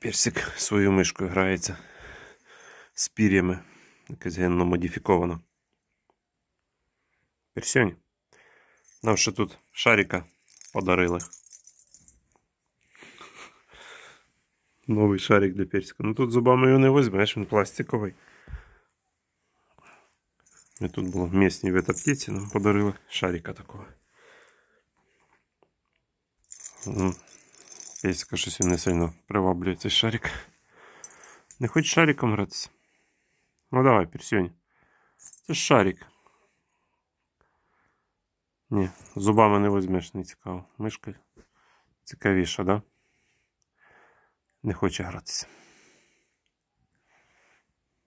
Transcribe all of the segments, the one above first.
Персик свою мишкою грається з пір'ями. Якась генно модифіковано. Персюнь. Нам ще тут шарика подарили. Новий шарик для персика. Ну тут зубами його не візьмеш, він пластиковий. І тут було місні в етаптіці, нам подарили шарика такого. Ейська щось він не сильно приваблює цей шарик. Не хочеш шариком гратися. Ну давай, персюнь. Це ж шарик. Ні, зубами не візьмеш, не цікаво. Мишка цікавіша, да? Не хоче гратися.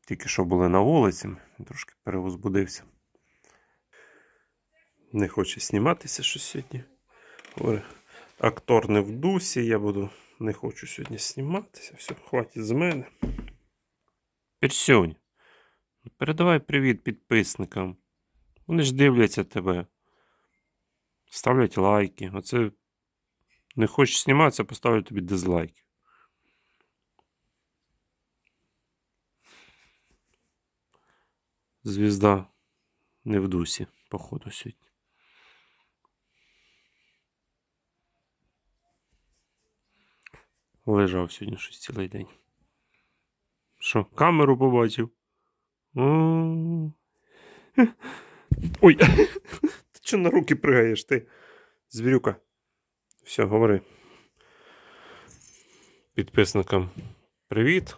Тільки що були на вулиці, трошки перевозбудився. Не хоче зніматися щось сьогодні. Горе. Актор не в дусі, я буду не хочу сьогодні сніматися. Все, хватить з мене. Персюнь, передавай привіт підписникам. Вони ж дивляться тебе. Ставлять лайки. Оце не хочеш зніматися, поставлю тобі дизлайки. Звізда не в дусі, походу, сьогодні. лежав сьогодні щось цілий день. Що, камеру побачив? Ой, ти чого на руки пригаєш ти? Звірюка. Все, говори. Підписникам привіт.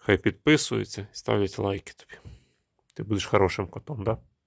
Хай підписуються і ставлять лайки тобі. Ти будеш хорошим котом, так? Да?